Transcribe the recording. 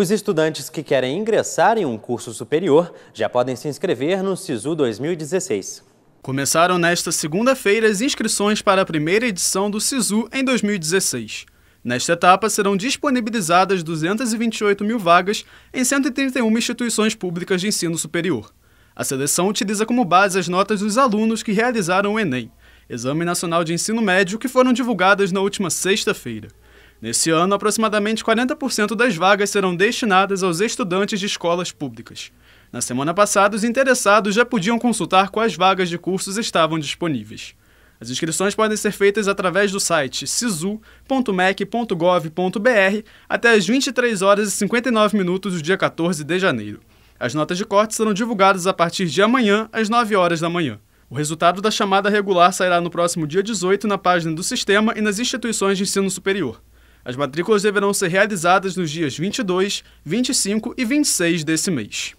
Os estudantes que querem ingressar em um curso superior já podem se inscrever no SISU 2016. Começaram nesta segunda-feira as inscrições para a primeira edição do SISU em 2016. Nesta etapa, serão disponibilizadas 228 mil vagas em 131 instituições públicas de ensino superior. A seleção utiliza como base as notas dos alunos que realizaram o Enem, Exame Nacional de Ensino Médio, que foram divulgadas na última sexta-feira. Nesse ano, aproximadamente 40% das vagas serão destinadas aos estudantes de escolas públicas. Na semana passada, os interessados já podiam consultar quais vagas de cursos estavam disponíveis. As inscrições podem ser feitas através do site sisu.mec.gov.br até as 23 horas e 59 minutos do dia 14 de janeiro. As notas de corte serão divulgadas a partir de amanhã, às 9 horas da manhã. O resultado da chamada regular sairá no próximo dia 18 na página do sistema e nas instituições de ensino superior. As matrículas deverão ser realizadas nos dias 22, 25 e 26 desse mês.